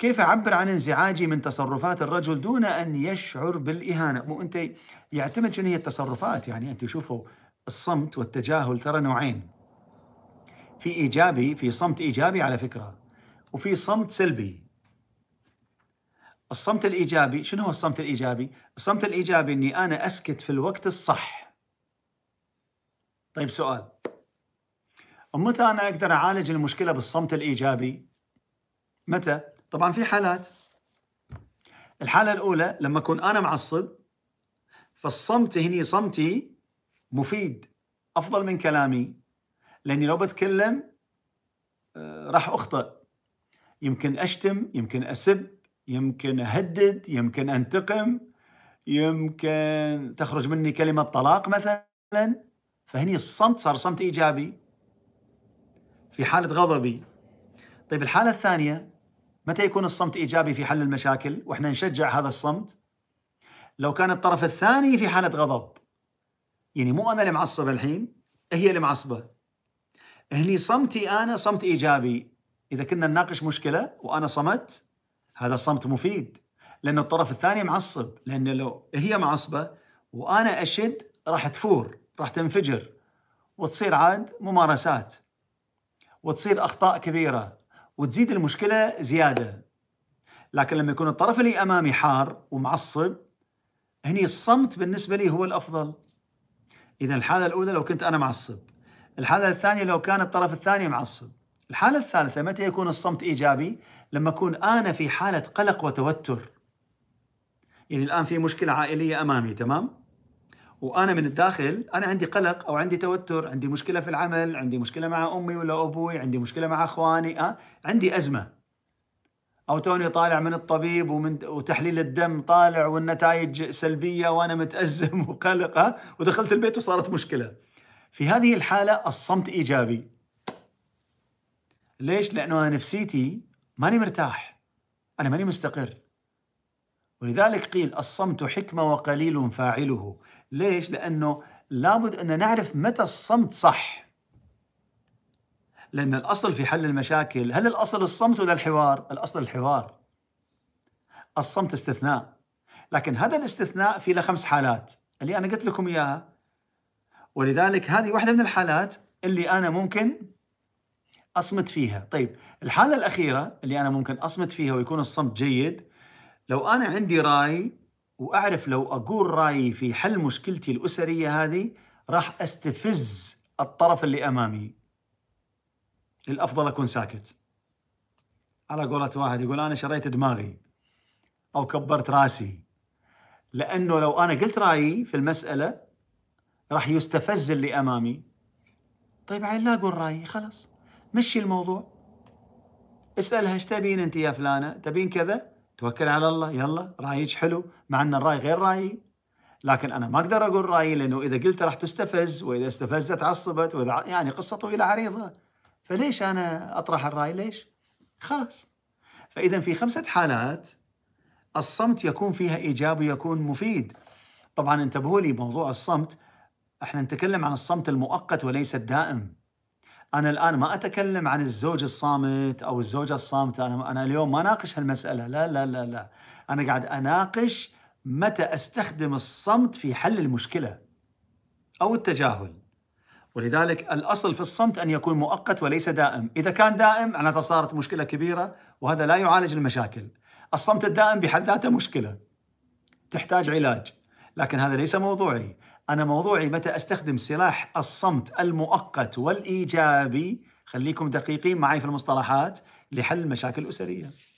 كيف أعبر عن انزعاجي من تصرفات الرجل دون أن يشعر بالإهانة مو أنت يعتمد شنو هي التصرفات يعني أنت شوفوا الصمت والتجاهل ترى نوعين في إيجابي في صمت إيجابي على فكرة وفي صمت سلبي الصمت الإيجابي شنو هو الصمت الإيجابي؟ الصمت الإيجابي أني أنا أسكت في الوقت الصح طيب سؤال متى أنا أقدر أعالج المشكلة بالصمت الإيجابي؟ متى؟ طبعا في حالات الحالة الأولى لما أكون أنا معصب فالصمت هني صمتي مفيد أفضل من كلامي لأني لو بتكلم آه، راح أخطأ يمكن أشتم يمكن أسب يمكن أهدد يمكن أنتقم يمكن تخرج مني كلمة طلاق مثلا فهني الصمت صار صمت إيجابي في حالة غضبي طيب الحالة الثانية متى يكون الصمت ايجابي في حل المشاكل واحنا نشجع هذا الصمت؟ لو كان الطرف الثاني في حاله غضب يعني مو انا اللي معصب الحين هي اللي معصبه هني صمتي انا صمت ايجابي اذا كنا نناقش مشكله وانا صمت هذا صمت مفيد لان الطرف الثاني معصب لان لو هي معصبه وانا اشد راح تفور راح تنفجر وتصير عاد ممارسات وتصير اخطاء كبيره وتزيد المشكله زياده لكن لما يكون الطرف اللي امامي حار ومعصب هني الصمت بالنسبه لي هو الافضل اذا الحاله الاولى لو كنت انا معصب الحاله الثانيه لو كان الطرف الثاني معصب الحاله الثالثه متى يكون الصمت ايجابي لما اكون انا في حاله قلق وتوتر يعني الان في مشكله عائليه امامي تمام وانا من الداخل انا عندي قلق او عندي توتر عندي مشكله في العمل عندي مشكله مع امي ولا ابوي عندي مشكله مع اخواني أه؟ عندي ازمه او توني طالع من الطبيب ومن وتحليل الدم طالع والنتائج سلبيه وانا متازم وقلق أه؟ ودخلت البيت وصارت مشكله. في هذه الحاله الصمت ايجابي. ليش؟ لانه انا نفسيتي ماني مرتاح. انا ماني مستقر. ولذلك قيل الصمت حكمة وقليل فاعله ليش؟ لأنه لابد أن نعرف متى الصمت صح لأن الأصل في حل المشاكل هل الأصل الصمت ولا الحوار؟ الأصل الحوار الصمت استثناء لكن هذا الاستثناء في له خمس حالات اللي أنا قلت لكم إياها ولذلك هذه واحدة من الحالات اللي أنا ممكن أصمت فيها طيب الحالة الأخيرة اللي أنا ممكن أصمت فيها ويكون الصمت جيد لو انا عندي راي واعرف لو اقول رايي في حل مشكلتي الاسريه هذه راح استفز الطرف اللي امامي الافضل اكون ساكت على قولة واحد يقول انا شريت دماغي او كبرت راسي لانه لو انا قلت رايي في المساله راح يستفز اللي امامي طيب عين لا اقول رايي خلاص مشي الموضوع اسالها ايش تبين انت يا فلانه تبين كذا توكل على الله يلا رايك حلو مع ان الراي غير رايي لكن انا ما اقدر اقول رايي لانه اذا قلت راح تستفز واذا استفزت عصبت واذا يعني قصه طويله عريضه فليش انا اطرح الراي ليش؟ خلاص فاذا في خمسه حالات الصمت يكون فيها ايجابي ويكون مفيد طبعا انتبهوا لي موضوع الصمت احنا نتكلم عن الصمت المؤقت وليس الدائم انا الان ما اتكلم عن الزوج الصامت او الزوجه الصامته انا انا اليوم ما اناقش هالمساله لا لا لا لا انا قاعد اناقش متى استخدم الصمت في حل المشكله او التجاهل ولذلك الاصل في الصمت ان يكون مؤقت وليس دائم، اذا كان دائم معناته صارت مشكله كبيره وهذا لا يعالج المشاكل. الصمت الدائم بحد ذاته مشكله. تحتاج علاج، لكن هذا ليس موضوعي. أنا موضوعي متى أستخدم سلاح الصمت المؤقت والإيجابي خليكم دقيقين معي في المصطلحات لحل مشاكل أسرية